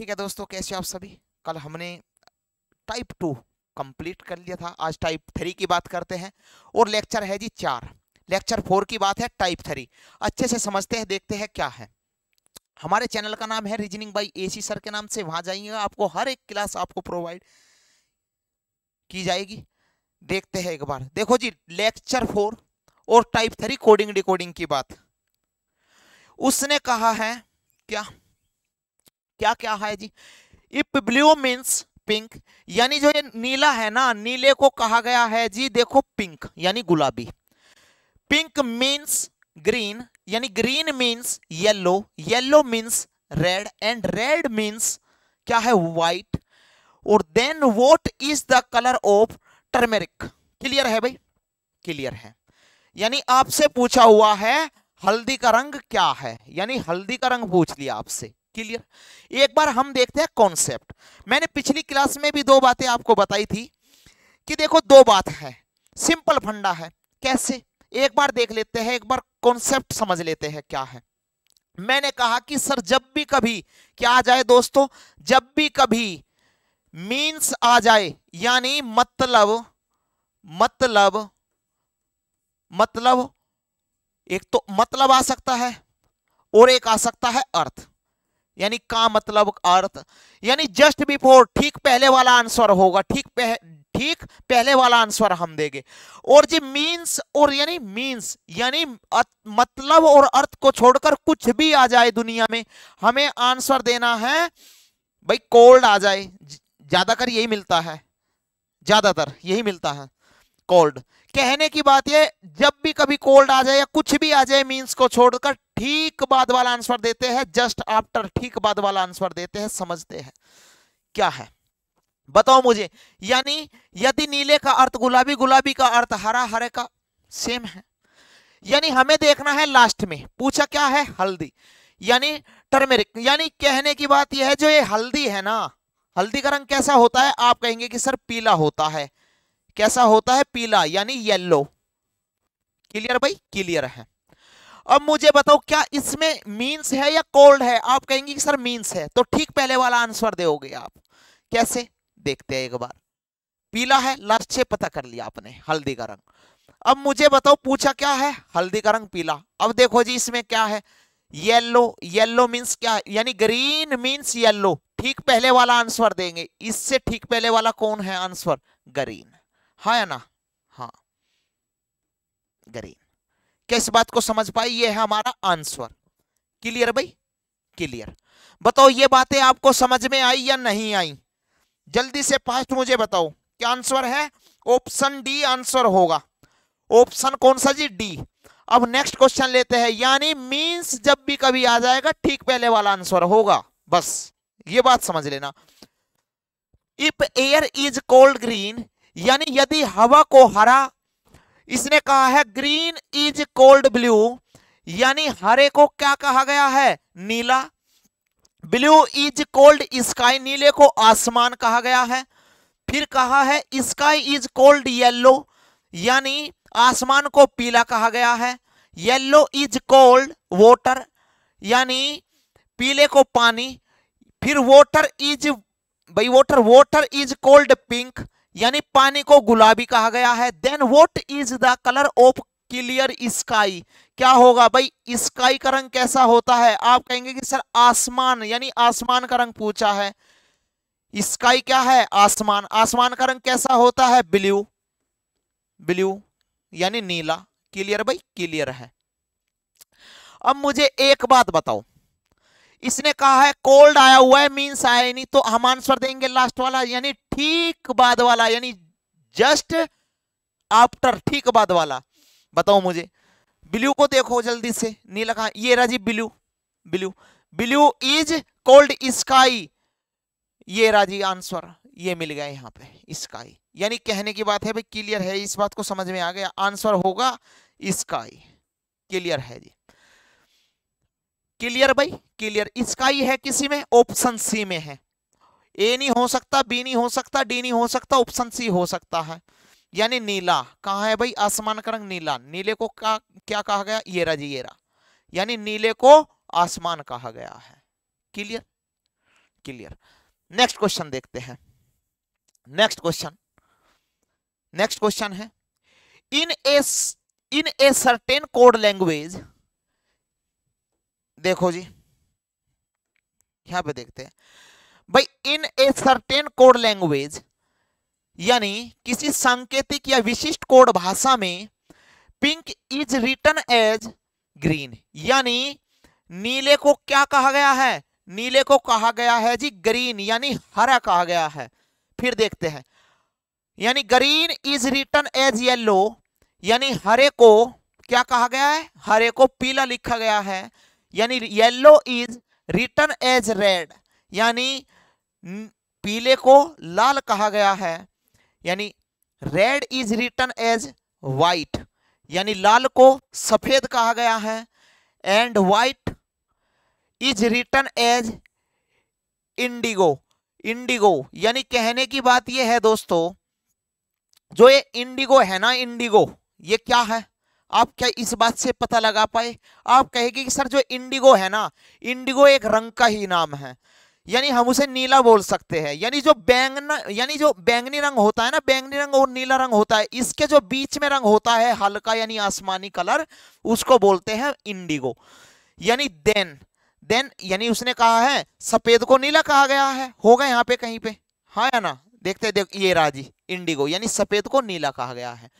ठीक है दोस्तों कैसे आप सभी कल हमने टाइप टू कंप्लीट कर लिया था आज टाइप थ्री की बात करते हैं और लेक्चर है जी चार लेक्चर फोर की बात है टाइप थ्री अच्छे से समझते हैं देखते हैं क्या है हमारे चैनल का नाम है रीजनिंग बाई एसी सर के नाम से वहां जाइएगा आपको हर एक क्लास आपको प्रोवाइड की जाएगी देखते हैं एक बार देखो जी लेक्चर फोर और टाइप थ्री कोडिंग डिकोडिंग की बात उसने कहा है क्या क्या क्या है जी इप ब्लू मीन्स पिंक यानी जो ये नीला है ना नीले को कहा गया है जी देखो पिंक यानी गुलाबी पिंक मीन्स ग्रीन यानी green means yellow yellow means red and red means क्या है व्हाइट और then what is the colour of turmeric clear है भाई क्लियर है यानी आपसे पूछा हुआ है हल्दी का रंग क्या है यानी हल्दी का रंग पूछ लिया आपसे क्लियर एक बार हम देखते हैं कॉन्सेप्ट मैंने पिछली क्लास में भी दो बातें आपको बताई थी कि देखो दो बात है सिंपल फंडा है कैसे एक बार देख लेते हैं एक बार कॉन्सेप्ट समझ लेते हैं क्या है मैंने कहा कि सर जब भी कभी क्या आ जाए दोस्तों जब भी कभी मीन्स आ जाए यानी मतलब मतलब मतलब एक तो मतलब आ सकता है और एक आ सकता है अर्थ यानी का मतलब अर्थ यानी जस्ट बिफोर ठीक पहले वाला आंसर होगा ठीक पह, ठीक पहले वाला आंसर हम देंगे और जी मींस और यानी मींस यानी मतलब और अर्थ को छोड़कर कुछ भी आ जाए दुनिया में हमें आंसर देना है भाई कोल्ड आ जाए ज्यादातर यही मिलता है ज्यादातर यही मिलता है कोल्ड कहने की बात ये जब भी कभी कोल्ड आ जाए या कुछ भी आ जाए मीन्स को छोड़कर ठीक बाद वाला आंसर देते हैं जस्ट आफ्टर ठीक बाद वाला आंसर देते हैं समझते हैं क्या है बताओ मुझे यानी यदि नीले का अर्थ गुलाबी गुलाबी का अर्थ हरा हरे का सेम है यानी हमें देखना है लास्ट में पूछा क्या है हल्दी यानी टर्मेरिक यानी कहने की बात यह है जो ये हल्दी है ना हल्दी का रंग कैसा होता है आप कहेंगे कि सर पीला होता है कैसा होता है पीला यानी येलो क्लियर भाई क्लियर है अब मुझे बताओ क्या इसमें मीन्स है या कोल्ड है आप कहेंगे कि सर मींस है तो ठीक पहले वाला आंसर दोगे आप कैसे देखते हैं एक बार पीला है लास्ट से पता कर लिया आपने हल्दी का रंग अब मुझे बताओ पूछा क्या है हल्दी का रंग पीला अब देखो जी इसमें क्या है येलो येलो मीन्स क्या यानी ग्रीन मीन्स येलो ठीक पहले वाला आंसर देंगे इससे ठीक पहले वाला कौन है आंसर ग्रीन हाँ या ना हाँ ग्रीन क्या इस बात को समझ पाई ये है हमारा आंसर क्लियर भाई क्लियर बताओ ये बातें आपको समझ में आई या नहीं आई जल्दी से फास्ट मुझे बताओ क्या आंसर है ऑप्शन डी आंसर होगा ऑप्शन कौन सा जी डी अब नेक्स्ट क्वेश्चन लेते हैं यानी मींस जब भी कभी आ जाएगा ठीक पहले वाला आंसर होगा बस ये बात समझ लेना if air is called green यानी यदि हवा को हरा इसने कहा है ग्रीन इज कोल्ड ब्लू यानी हरे को क्या कहा गया है नीला ब्लू इज कोल्ड स्काई नीले को आसमान कहा गया है फिर कहा है स्काई इज कोल्ड येलो यानी आसमान को पीला कहा गया है येलो इज कोल्ड वॉटर यानी पीले को पानी फिर वॉटर इज भाई water water is called pink यानी पानी को गुलाबी कहा गया है then what is the colour of clear sky क्या होगा भाई स्काई का रंग कैसा होता है आप कहेंगे कि सर आसमान यानी आसमान का रंग पूछा है स्काई क्या है आसमान आसमान का रंग कैसा होता है ब्लू ब्लू यानी नीला क्लियर भाई क्लियर है अब मुझे एक बात बताओ इसने कहा है कोल्ड आया हुआ है मीन्स आया नहीं तो हम आंसर देंगे लास्ट वाला यानी ठीक बाद वाला यानी जस्ट आफ्टर ठीक बाद वाला बताओ मुझे ब्लू को देखो जल्दी से नीला कहा ये रहा जी blue blue blue is called sky ये रहा जी आंसर ये मिल गया यहाँ पे स्काई यानी कहने की बात है भाई क्लियर है इस बात को समझ में आ गया आंसर होगा स्काई क्लियर है जी क्लियर भाई क्लियर इसका ही है किसी में ऑप्शन सी में है ए नहीं हो सकता बी नहीं हो सकता डी नहीं हो सकता ऑप्शन सी हो सकता है यानी नीला कहा है भाई आसमान का रंग नीला नीले को का, क्या कहा गया येरा जी येरा यानी नीले को आसमान कहा गया है क्लियर क्लियर नेक्स्ट क्वेश्चन देखते हैं नेक्स्ट क्वेश्चन नेक्स्ट क्वेश्चन है in a in a certain code language देखो जी यहां पे देखते हैं भाई in a certain code language यानी किसी सांकेतिक या विशिष्ट कोड भाषा में pink is written as green यानी नीले को क्या कहा गया है नीले को कहा गया है जी ग्रीन यानी हरा कहा गया है फिर देखते हैं यानी green is written as yellow यानी हरे को क्या कहा गया है हरे को पीला लिखा गया है यानी yellow is written as red यानी पीले को लाल कहा गया है यानी red is written as white यानी लाल को सफेद कहा गया है and white is written as indigo indigo यानी कहने की बात यह है दोस्तों जो ये इंडिगो है ना इंडिगो ये क्या है आप क्या इस बात से पता लगा पाए आप कहेंगे कि सर जो इंडिगो है ना इंडिगो एक रंग का ही नाम है यानी हम उसे नीला बोल सकते हैं यानी जो बैंगना यानी जो बैंगनी रंग होता है ना बैंगनी रंग और नीला रंग होता है इसके जो बीच में रंग होता है हल्का यानी आसमानी कलर उसको बोलते हैं इंडिगो यानी देन देन यानी उसने कहा है सफेद को नीला कहा गया है होगा यहाँ पे कहीं पे हाँ या ना देखते देख ये राजी इंडिगो यानी सफेद को नीला कहा गया है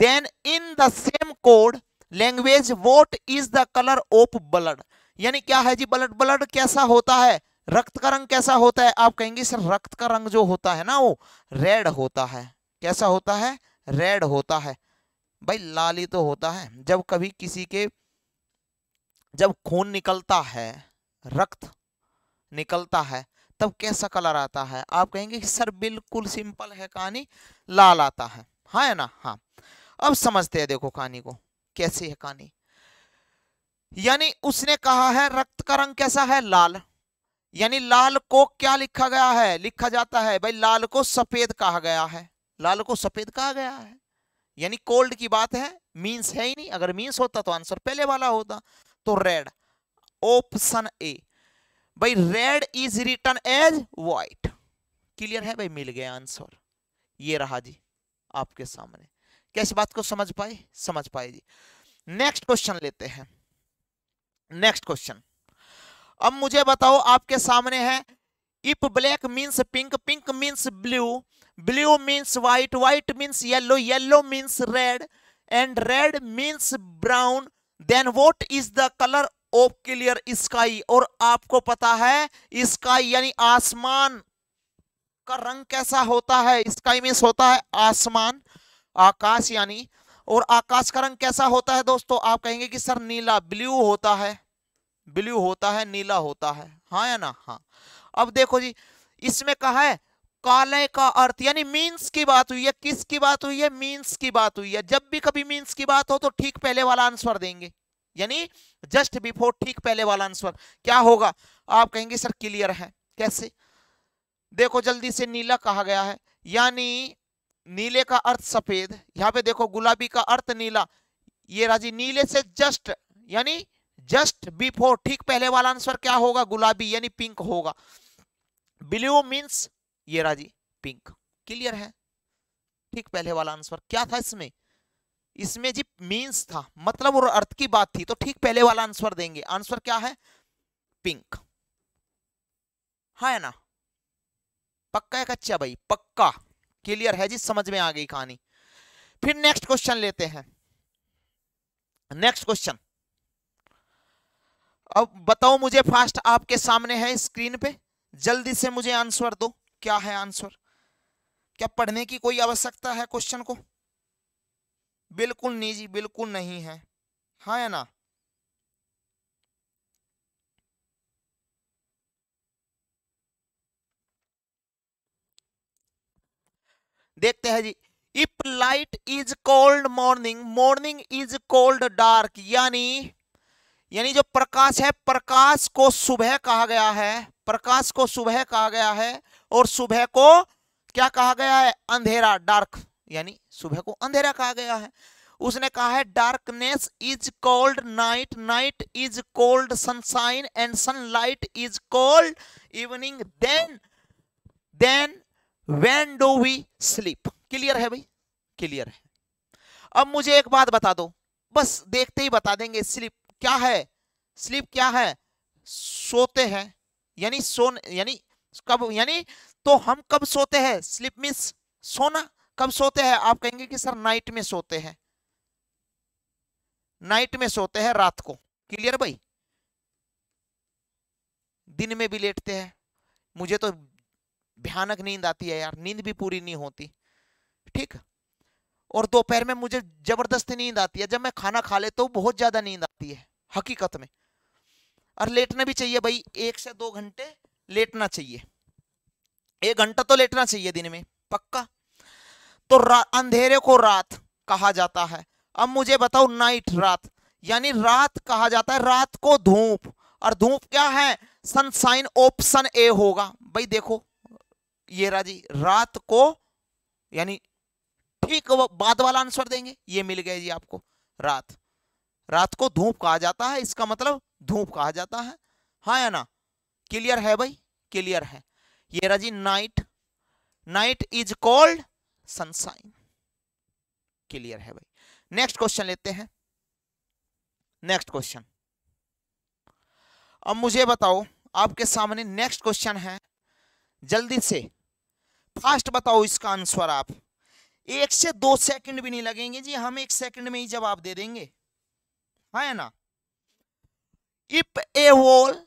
then in the same code language what is the colour of blood यानी क्या है जी ब्लड ब्लड कैसा होता है रक्त का रंग कैसा होता है आप कहेंगे सर रक्त का रंग जो होता है ना वो रेड होता है कैसा होता है रेड होता है भाई लाली तो होता है जब कभी किसी के जब खून निकलता है रक्त निकलता है तब कैसा कलर आता है आप कहेंगे सर बिल्कुल सिंपल है कहानी लाल आता है हाँ है ना हाँ अब समझते हैं देखो कहानी को कैसे है कहानी यानी उसने कहा है रक्त का रंग कैसा है लाल यानी लाल को क्या लिखा गया है लिखा जाता है भाई लाल को सफेद कहा गया है लाल को सफेद कहा गया है यानी कोल्ड की बात है मींस है ही नहीं अगर मींस होता तो आंसर पहले वाला होता तो रेड ऑप्शन ए भाई red is written as white clear है भाई मिल गया आंसर ये रहा जी आपके सामने क्या इस बात को समझ पाए समझ पाए जी नेक्स्ट क्वेश्चन लेते हैं नेक्स्ट क्वेश्चन अब मुझे बताओ आपके सामने है if black means pink pink means blue blue means white white means yellow yellow means red and red means brown then what is the colour of clear sky और आपको पता है स्काई यानी आसमान का रंग कैसा होता है स्काई मीन्स होता है आसमान आकाश यानी और आकाश का रंग कैसा होता है दोस्तों आप कहेंगे कि सर नीला ब्लू होता है ब्लू होता है नीला होता है हाँ या ना हाँ अब देखो जी इसमें कहा है काले का अर्थ यानी मींस की बात हुई है किस की बात हुई है मींस की बात हुई है जब भी कभी मींस की बात हो तो ठीक पहले वाला आंसर देंगे यानी जस्ट बिफोर ठीक पहले वाला आंसर क्या होगा आप कहेंगे सर क्लियर है कैसे देखो जल्दी से नीला कहा गया है यानी नीले का अर्थ सफेद यहाँ पे देखो गुलाबी का अर्थ नीला ये राजी नीले से जस्ट यानी जस्ट बिफोर ठीक पहले वाला आंसर क्या होगा गुलाबी यानी पिंक होगा ब्लू मीन्स ये राजी पिंक क्लियर है ठीक पहले वाला आंसर क्या था इसमें इसमें जी मींस था मतलब और अर्थ की बात थी तो ठीक पहले वाला आंसर देंगे आंसर क्या है पिंक है हाँ ना पक्का है कच्चा भाई पक्का क्लियर है जी समझ में आ गई कहानी फिर नेक्स्ट क्वेश्चन लेते हैं नेक्स्ट क्वेश्चन अब बताओ मुझे फास्ट आपके सामने है स्क्रीन पे जल्दी से मुझे आंसर दो क्या है आंसर क्या पढ़ने की कोई आवश्यकता है क्वेश्चन को बिल्कुल नहीं जी बिल्कुल नहीं है हाँ या ना देखते हैं जी if light is called morning morning is called dark यानी यानी जो प्रकाश है प्रकाश को सुबह कहा गया है प्रकाश को सुबह कहा गया है और सुबह को क्या कहा गया है अंधेरा डार्क यानी सुबह को अंधेरा कहा गया है उसने कहा है darkness is called night night is called sunshine and sunlight is called evening then then when do we sleep clear है भाई क्लियर है अब मुझे एक बात बता दो बस देखते ही बता देंगे स्लीप क्या है स्लीप क्या है सोते हैं यानी सोन यानी कब यानी तो हम कब सोते हैं स्लीप मीन्स सोना कब सोते हैं आप कहेंगे कि सर नाइट में सोते हैं नाइट में सोते हैं रात को क्लियर भाई दिन में भी लेटते हैं मुझे तो भयानक नींद आती है यार नींद भी पूरी नहीं होती ठीक और दोपहर में मुझे जबरदस्ती नींद आती है जब मैं खाना खा लेता तो हूँ बहुत ज़्यादा नींद आती है हकीकत में और लेटना भी चाहिए भाई एक से दो घंटे लेटना चाहिए एक घंटा तो लेटना चाहिए दिन में पक्का तो अंधेरे को रात कहा जाता है अब मुझे बताओ नाइट रात यानी रात कहा जाता है रात को धूप और धूप क्या है सनसाइन ऑप्शन ए होगा भाई देखो ये राजी रात को यानी ठीक बाद वाला आंसर देंगे ये मिल गया जी आपको रात रात को धूप कहा जाता है इसका मतलब धूप कहा जाता है हाँ या ना क्लियर है भाई क्लियर है ये राजी night night is called sunshine clear है भाई नेक्स्ट क्वेश्चन लेते हैं नेक्स्ट क्वेश्चन अब मुझे बताओ आपके सामने नेक्स्ट क्वेश्चन है जल्दी से फास्ट बताओ इसका आंसर आप एक से दो सेकंड भी नहीं लगेंगे जी हम एक सेकंड में ही जवाब दे देंगे है ना if a wall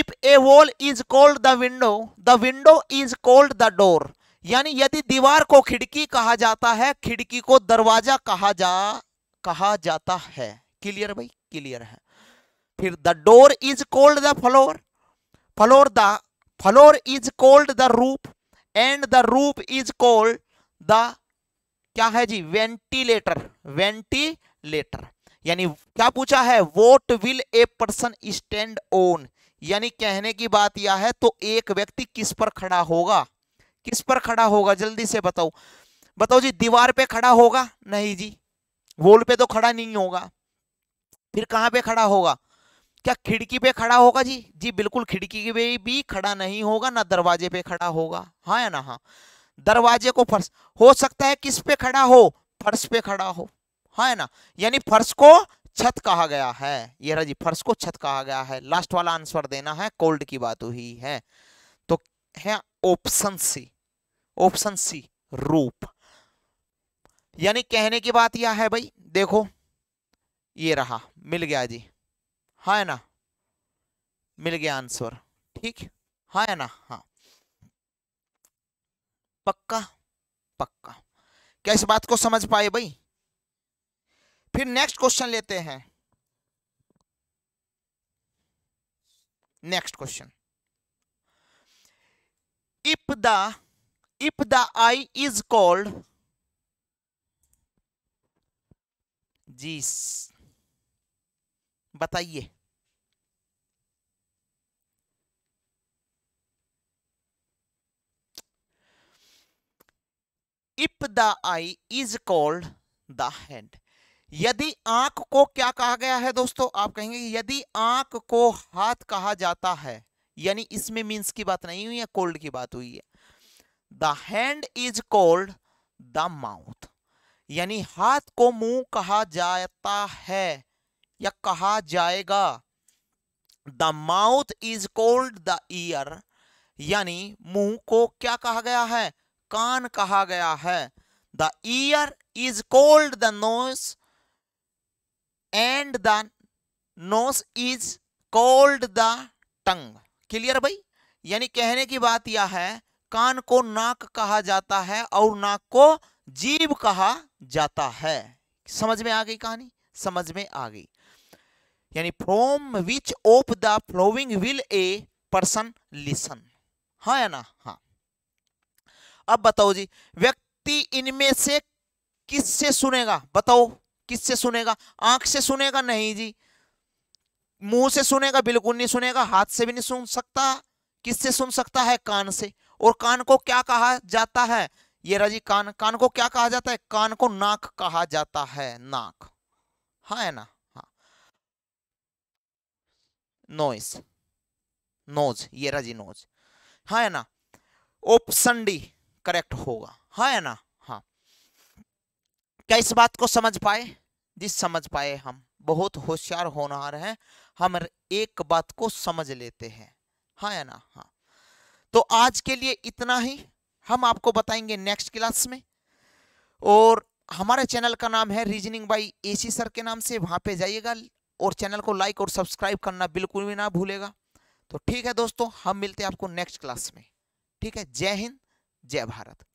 if a wall is called the window the window is called the door यानी यदि दीवार को खिड़की कहा जाता है खिड़की को दरवाजा कहा जा कहा जाता है क्लियर भाई क्लियर है फिर the door is called the floor floor the floor is called the roof and the roof is called the क्या है जी वेंटिलेटर वेंटिलेटर यानी क्या पूछा है what will a person stand on यानी कहने की बात यह है तो एक व्यक्ति किस पर खड़ा होगा किस पर खड़ा होगा जल्दी से बताओ बताओ जी दीवार पे खड़ा होगा नहीं जी वोल पे तो खड़ा नहीं होगा फिर कहां पे खड़ा होगा क्या खिड़की पे खड़ा होगा जी जी बिल्कुल खिड़की पे भी खड़ा नहीं होगा ना दरवाजे पे खड़ा होगा हाँ या ना हाँ दरवाजे को फर्श हो सकता है किस पे खड़ा हो फर्श पे खड़ा हो हाँ है ना यानी फर्श को छत कहा गया है ये रहा जी फर्श को छत कहा गया है लास्ट वाला आंसर देना है कोल्ड की बात हुई है तो है ऑप्शन सी ऑप्शन सी रूप यानी कहने की बात यह है भाई देखो ये रहा मिल गया जी हाँ है ना मिल गया आंसर ठीक हाँ है ना हाँ पक्का पक्का क्या इस बात को समझ पाए भाई फिर नेक्स्ट क्वेश्चन लेते हैं next question if the if the eye is called जी बताइए if the eye is called the hand यदि आंख को क्या कहा गया है दोस्तों आप कहेंगे यदि आंख को हाथ कहा जाता है यानी इसमें मींस की बात नहीं हुई है कोल्ड की बात हुई है the hand is called the mouth यानी हाथ को मुंह कहा जाता है या कहा जाएगा the mouth is called the ear यानी मुंह को क्या कहा गया है कान कहा गया है the ear is called the nose and the nose is called the tongue clear भाई यानी कहने की बात यह है कान को नाक कहा जाता है और नाक को जीव कहा जाता है समझ में आ गई कहानी समझ में आ गई यानी from which of the following will a person listen हाँ या ना हाँ अब बताओ जी व्यक्ति इनमें से किससे सुनेगा बताओ किससे सुनेगा आंख से सुनेगा नहीं जी मुंह से सुनेगा बिल्कुल नहीं सुनेगा हाथ से भी नहीं सुन सकता किससे सुन सकता है कान से और कान को क्या कहा जाता है ये राजी कान कान को क्या कहा जाता है कान को नाक कहा जाता है नाक हाँ है ना नोइस नोज ये रहा जी नोज हाँ है ना ऑप्शन डी करेक्ट होगा हाँ है ना हाँ क्या इस बात को समझ पाए जी समझ पाए हम बहुत होशियार होनहार हैं हम एक बात को समझ लेते हैं हाँ है ना हाँ तो आज के लिए इतना ही हम आपको बताएंगे नेक्स्ट क्लास में और हमारे चैनल का नाम है रीजनिंग बाई एसी सर के नाम से वहां पे जाइएगा और चैनल को लाइक और सब्सक्राइब करना बिल्कुल भी ना भूलेगा तो ठीक है दोस्तों हम मिलते हैं आपको नेक्स्ट क्लास में ठीक है जय हिंद जय भारत